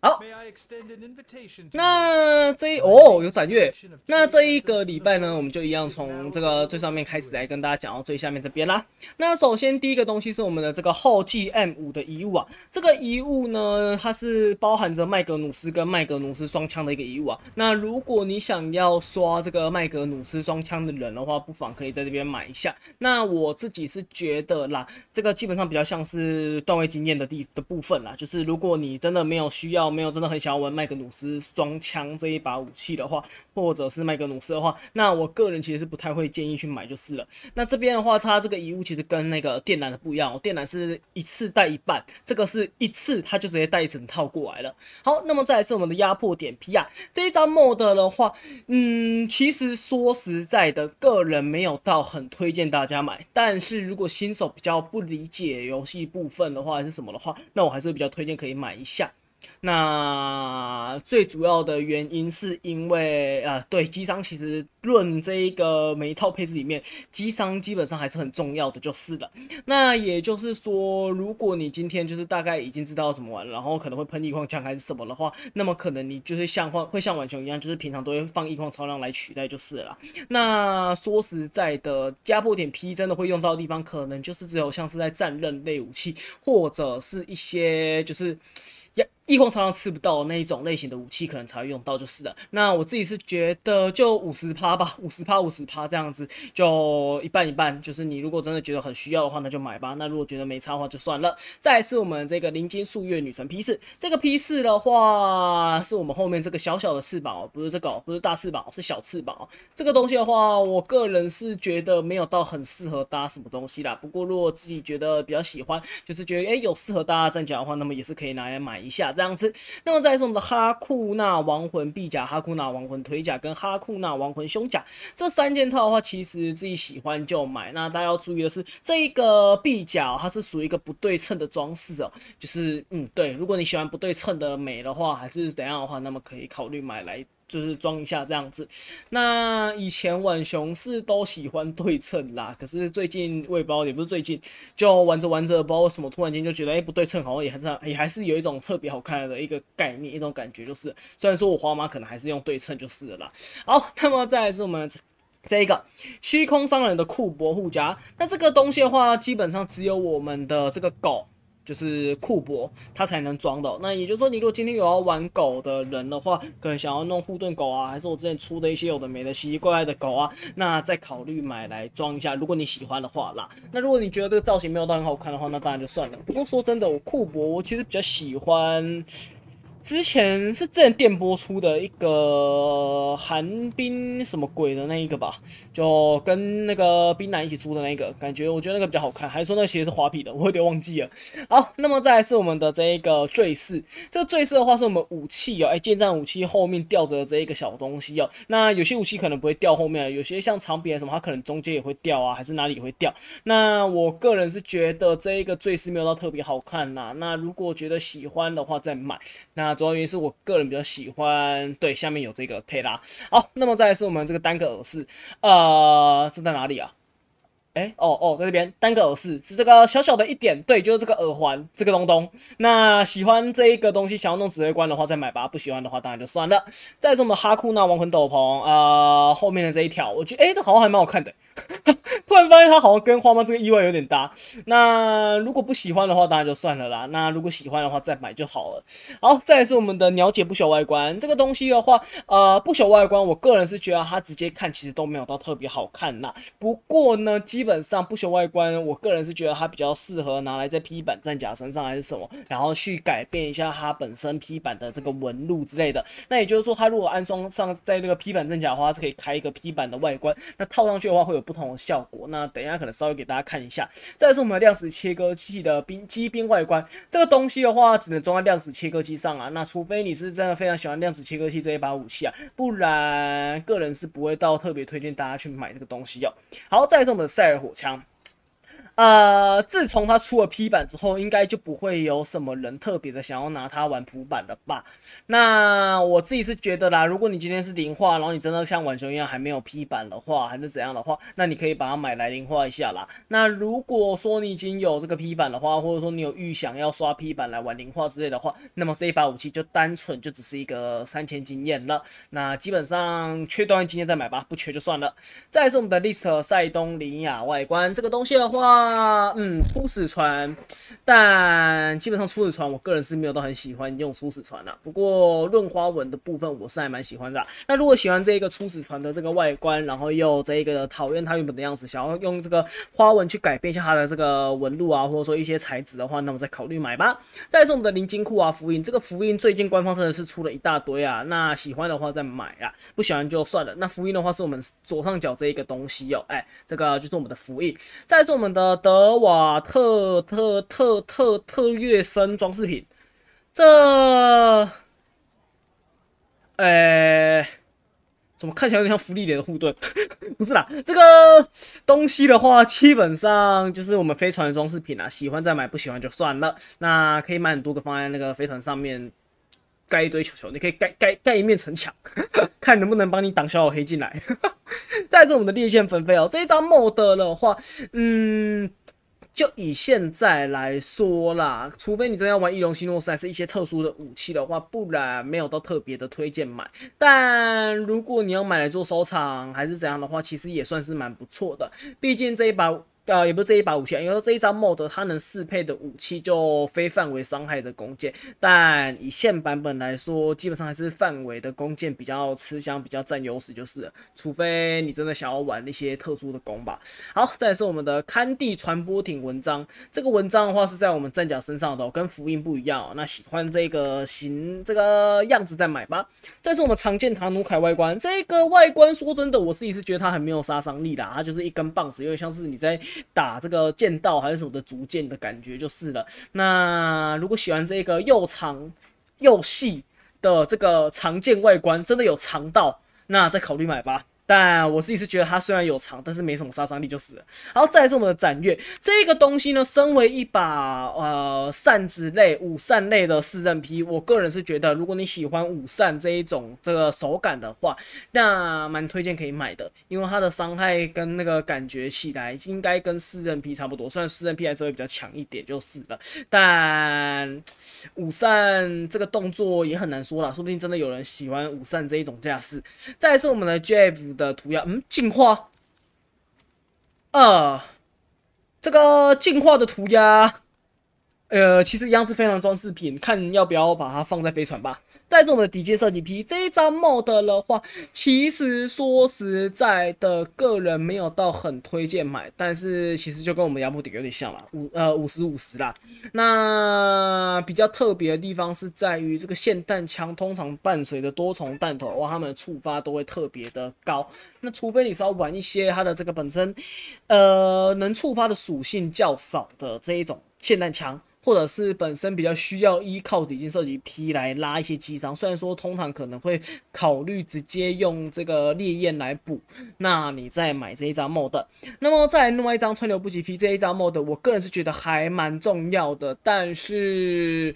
好，那这一哦有斩月，那这一个礼拜呢，我们就一样从这个最上面开始来跟大家讲到最下面这边啦。那首先第一个东西是我们的这个后继 m 五的遗物啊，这个遗物呢，它是包含着麦格努斯跟麦格努斯双枪的一个遗物啊。那如果你想要刷这个麦格努斯双枪的人的话，不妨可以在这边买一下。那我自己是觉得啦，这个基本上比较像是段位经验的地的部分啦，就是如果你真的。没有需要，没有真的很想要玩麦格努斯双枪这一把武器的话，或者是麦格努斯的话，那我个人其实是不太会建议去买就是了。那这边的话，它这个遗物其实跟那个电缆的不一样，电缆是一次带一半，这个是一次它就直接带一整套过来了。好，那么再来是我们的压迫点 P 啊，这一张 MOD 的话，嗯，其实说实在的，个人没有到很推荐大家买，但是如果新手比较不理解游戏部分的话是什么的话，那我还是比较推荐可以买一下。那最主要的原因是因为，呃，对机商其实论这一个每一套配置里面，机商基本上还是很重要的，就是了。那也就是说，如果你今天就是大概已经知道怎么玩，然后可能会喷异矿枪还是什么的话，那么可能你就是像放会像晚熊一样，就是平常都会放异矿超量来取代就是了。那说实在的，加破点 P 真的会用到的地方，可能就是只有像是在战刃类武器或者是一些就是要。一红常常吃不到那一种类型的武器，可能才会用到就是了。那我自己是觉得就五十趴吧，五十趴，五十趴这样子就一半一半。就是你如果真的觉得很需要的话，那就买吧。那如果觉得没差的话，就算了。再是我们这个灵间数月女神披饰，这个批次的话，是我们后面这个小小的翅膀，不是这个，不是大翅膀，是小翅膀。这个东西的话，我个人是觉得没有到很适合搭什么东西啦。不过如果自己觉得比较喜欢，就是觉得哎有适合搭战甲的话，那么也是可以拿来买一下。这样子，那么再是我们的哈库纳亡魂臂甲、哈库纳亡魂腿甲跟哈库纳亡魂胸甲这三件套的话，其实自己喜欢就买。那大家要注意的是，这一个臂甲它是属于一个不对称的装饰哦，就是嗯对，如果你喜欢不对称的美的话，还是怎样的话，那么可以考虑买来。就是装一下这样子，那以前玩熊是都喜欢对称啦，可是最近喂包也不是最近，就玩着玩着，不知道为什么突然间就觉得哎不对称好像也还是也还是有一种特别好看的一个概念一种感觉，就是虽然说我花马可能还是用对称就是了啦。好，那么再来是我们这一个虚空商人的库伯护甲，那这个东西的话，基本上只有我们的这个狗。就是库珀，他才能装的。那也就是说，你如果今天有要玩狗的人的话，可能想要弄护盾狗啊，还是我之前出的一些有的没的奇奇怪怪的狗啊，那再考虑买来装一下。如果你喜欢的话啦，那如果你觉得这个造型没有到很好看的话，那当然就算了。不过说真的，我库珀，我其实比较喜欢。之前是正电波出的一个寒冰什么鬼的那一个吧，就跟那个冰男一起出的那一个，感觉我觉得那个比较好看，还说那个鞋是滑皮的，我有点忘记了。好，那么再来是我们的这一个坠饰，这个坠饰的话是我们武器哦，哎，剑战武器后面掉的这一个小东西哦。那有些武器可能不会掉后面，有些像长柄什么，它可能中间也会掉啊，还是哪里也会掉。那我个人是觉得这一个坠饰没有到特别好看呐，那如果觉得喜欢的话再买那。主要原因是我个人比较喜欢，对，下面有这个佩拉。好，那么再来是我们这个单个耳饰，呃，这在哪里啊？哎，哦哦，在这边，单个耳饰是这个小小的一点，对，就是这个耳环，这个东东。那喜欢这一个东西，想要弄指挥官的话再买吧，不喜欢的话当然就算了。再是我们哈库纳亡魂斗篷，呃，后面的这一条，我觉得，哎，这好像还蛮好看的。突然发现他好像跟花猫这个意外有点搭。那如果不喜欢的话，当然就算了啦。那如果喜欢的话，再买就好了。好，再来是我们的鸟姐不朽外观这个东西的话，呃，不朽外观，我个人是觉得它直接看其实都没有到特别好看啦。不过呢，基本上不朽外观，我个人是觉得它比较适合拿来在 P 版战甲身上还是什么，然后去改变一下它本身 P 版的这个纹路之类的。那也就是说，它如果安装上在那个 P 版战甲的话，是可以开一个 P 版的外观。那套上去的话，会有不同的效果。那等一下可能稍微给大家看一下，再是我们的量子切割器的冰机冰外观，这个东西的话只能装在量子切割机上啊。那除非你是真的非常喜欢量子切割器这一把武器啊，不然个人是不会到特别推荐大家去买这个东西哦。好，再是我们的塞尔火枪。呃，自从他出了 P 版之后，应该就不会有什么人特别的想要拿它玩普版的吧？那我自己是觉得啦，如果你今天是零化，然后你真的像晚熊一样还没有 P 版的话，还是怎样的话，那你可以把它买来零化一下啦。那如果说你已经有这个 P 版的话，或者说你有预想要刷 P 版来玩零化之类的话，那么这一把武器就单纯就只是一个三千经验了。那基本上缺段经验再买吧，不缺就算了。再是我们的 List 塞东灵雅外观这个东西的话。啊，嗯，初始船，但基本上初始船，我个人是没有到很喜欢用初始船啦。不过论花纹的部分，我是还蛮喜欢的。那如果喜欢这一个初始船的这个外观，然后又这一个讨厌它原本的样子，想要用这个花纹去改变一下它的这个纹路啊，或者说一些材质的话，那我再考虑买吧。再是我们的零金库啊，福音这个福音最近官方真的是出了一大堆啊。那喜欢的话再买啊，不喜欢就算了。那福音的话是我们左上角这一个东西哟，哎，这个就是我们的福音。再是我们的。德瓦特特特特特月生装饰品，这，哎，怎么看起来有点像福利点的护盾？不是啦，这个东西的话，基本上就是我们飞船的装饰品啦。喜欢再买，不喜欢就算了。那可以买很多个，放在那个飞船上面。盖一堆球球，你可以盖盖盖一面城墙，看能不能帮你挡小小黑进来。再是我们的烈焰纷飞哦，这一张 MOD 的话，嗯，就以现在来说啦，除非你真要玩翼龙希诺斯，还是一些特殊的武器的话，不然没有到特别的推荐买。但如果你要买来做收藏还是怎样的话，其实也算是蛮不错的，毕竟这一把。呃，也不是这一把武器，因为这一张 mod 它能适配的武器就非范围伤害的弓箭，但以现版本来说，基本上还是范围的弓箭比较吃香，比较占优势就是了，除非你真的想要玩那些特殊的弓吧。好，再是我们的堪地传播艇文章，这个文章的话是在我们战甲身上的，跟福音不一样。那喜欢这个型这个样子再买吧。再是我们常见唐努凯外观，这个外观说真的，我自一是觉得它很没有杀伤力的，它就是一根棒子，有点像是你在。打这个剑道还是什么的竹剑的感觉就是了。那如果喜欢这个又长又细的这个长剑外观，真的有长到，那再考虑买吧。但我自己是觉得它虽然有长，但是没什么杀伤力就是了。好，再来是我们的斩月这个东西呢，身为一把呃扇子类五扇类的四刃劈，我个人是觉得如果你喜欢五扇这一种这个手感的话，那蛮推荐可以买的，因为它的伤害跟那个感觉起来应该跟四刃劈差不多，虽然四刃劈还是会比较强一点就是了。但五扇这个动作也很难说啦，说不定真的有人喜欢五扇这一种架势。再来是我们的 Jeff。的涂鸦，嗯，进化，啊，这个进化的涂鸦。呃，其实一样是非常装饰品，看要不要把它放在飞船吧。再是我们的底阶设计皮这一张 d 的话，其实说实在的，个人没有到很推荐买，但是其实就跟我们牙布迪有点像啦，五呃五十五十啦。那比较特别的地方是在于这个霰弹枪通常伴随着多重弹头，哇，它们的触发都会特别的高。那除非你是要玩一些它的这个本身，呃，能触发的属性较少的这一种霰弹枪。或者是本身比较需要依靠底金设计批来拉一些机伤，虽然说通常可能会考虑直接用这个烈焰来补，那你再买这一张 MOD。那么再来另外一张川流不息 P 这一张 MOD，我个人是觉得还蛮重要的。但是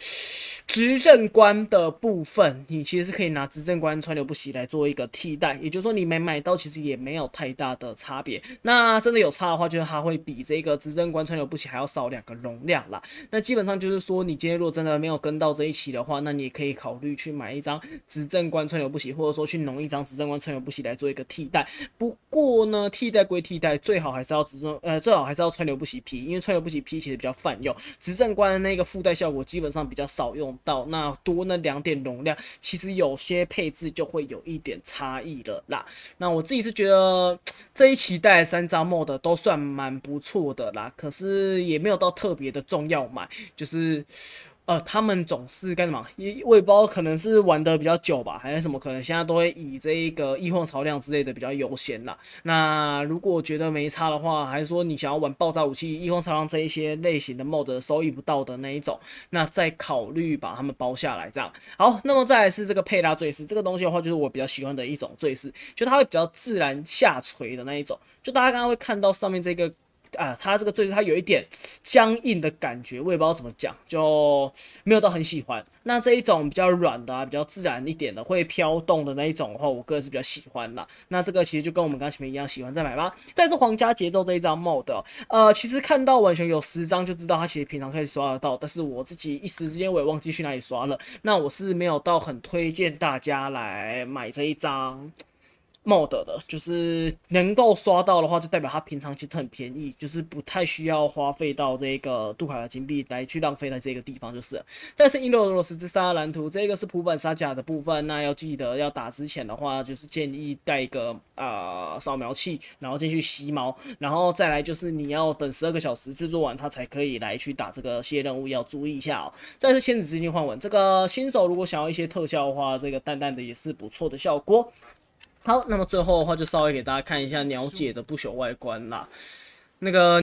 执政官的部分，你其实是可以拿执政官川流不息来做一个替代，也就是说你没买到其实也没有太大的差别。那真的有差的话，就是它会比这个执政官川流不息还要少两个容量啦。那基本。基本上就是说，你今天如果真的没有跟到这一期的话，那你也可以考虑去买一张执政官川流不息，或者说去弄一张执政官川流不息来做一个替代。不过呢，替代归替代，最好还是要执政呃，最好还是要川流不息 P，因为川流不息 P 其实比较泛用，执政官的那个附带效果基本上比较少用到。那多那两点容量，其实有些配置就会有一点差异了啦。那我自己是觉得这一期带三张 MOD 都算蛮不错的啦，可是也没有到特别的重要买。就是，呃，他们总是干什么？也我也不知道，可能是玩的比较久吧，还是什么？可能现在都会以这一个异矿潮量之类的比较优先啦。那如果觉得没差的话，还是说你想要玩爆炸武器、异矿潮量这一些类型的 mode 收益不到的那一种，那再考虑把他们包下来这样。好，那么再来是这个佩拉坠饰，这个东西的话，就是我比较喜欢的一种坠饰，就它会比较自然下垂的那一种。就大家刚刚会看到上面这个。啊，它这个最它有一点僵硬的感觉，我也不知道怎么讲，就没有到很喜欢。那这一种比较软的、比较自然一点的、会飘动的那一种的话，我个人是比较喜欢的。那这个其实就跟我们刚前面一样，喜欢再买吧。但是皇家节奏这一张 mod，呃，其实看到完全有十张就知道它其实平常可以刷得到，但是我自己一时之间我也忘记去哪里刷了。那我是没有到很推荐大家来买这一张。mod 的，就是能够刷到的话，就代表它平常其实很便宜，就是不太需要花费到这个杜卡的金币来去浪费在这个地方。就是，再是印度罗斯之沙蓝图，这个是普本沙甲的部分。那要记得要打之前的话，就是建议带一个啊扫描器，然后进去吸毛，然后再来就是你要等十二个小时制作完，它才可以来去打这个系列任务，要注意一下哦。再是千纸之金换文，这个新手如果想要一些特效的话，这个淡淡的也是不错的效果。好，那么最后的话，就稍微给大家看一下鸟姐的不朽外观啦，那个。